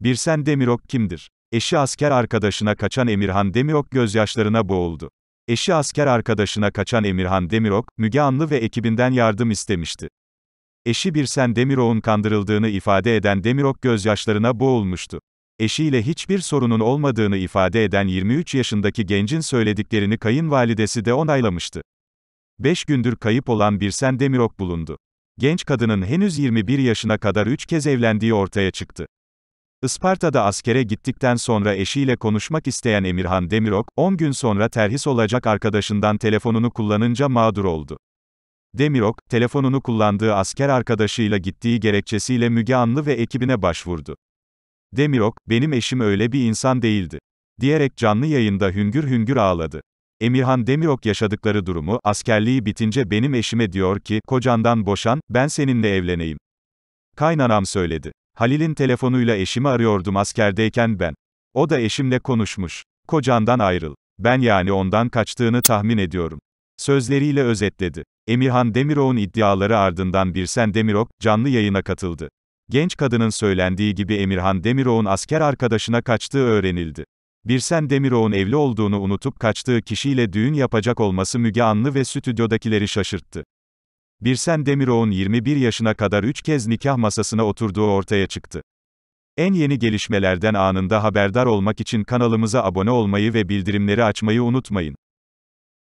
Birsen Demirok kimdir? Eşi asker arkadaşına kaçan Emirhan Demirok gözyaşlarına boğuldu. Eşi asker arkadaşına kaçan Emirhan Demirok, Müge Anlı ve ekibinden yardım istemişti. Eşi Birsen Demirok'un kandırıldığını ifade eden Demirok gözyaşlarına boğulmuştu. Eşiyle hiçbir sorunun olmadığını ifade eden 23 yaşındaki gencin söylediklerini kayınvalidesi de onaylamıştı. 5 gündür kayıp olan Birsen Demirok bulundu. Genç kadının henüz 21 yaşına kadar 3 kez evlendiği ortaya çıktı. Isparta'da askere gittikten sonra eşiyle konuşmak isteyen Emirhan Demirok, 10 gün sonra terhis olacak arkadaşından telefonunu kullanınca mağdur oldu. Demirok, telefonunu kullandığı asker arkadaşıyla gittiği gerekçesiyle Müge Anlı ve ekibine başvurdu. Demirok, benim eşim öyle bir insan değildi. Diyerek canlı yayında hüngür hüngür ağladı. Emirhan Demirok yaşadıkları durumu, askerliği bitince benim eşime diyor ki, kocandan boşan, ben seninle evleneyim. Kaynanam söyledi. Halil'in telefonuyla eşimi arıyordum askerdeyken ben. O da eşimle konuşmuş. Kocandan ayrıl. Ben yani ondan kaçtığını tahmin ediyorum. Sözleriyle özetledi. Emirhan Demirok'un iddiaları ardından Birsen Demirok, canlı yayına katıldı. Genç kadının söylendiği gibi Emirhan Demirok'un asker arkadaşına kaçtığı öğrenildi. Birsen Demirok'un evli olduğunu unutup kaçtığı kişiyle düğün yapacak olması Müge Anlı ve stüdyodakileri şaşırttı. Birsen Demiroğ'un 21 yaşına kadar 3 kez nikah masasına oturduğu ortaya çıktı. En yeni gelişmelerden anında haberdar olmak için kanalımıza abone olmayı ve bildirimleri açmayı unutmayın.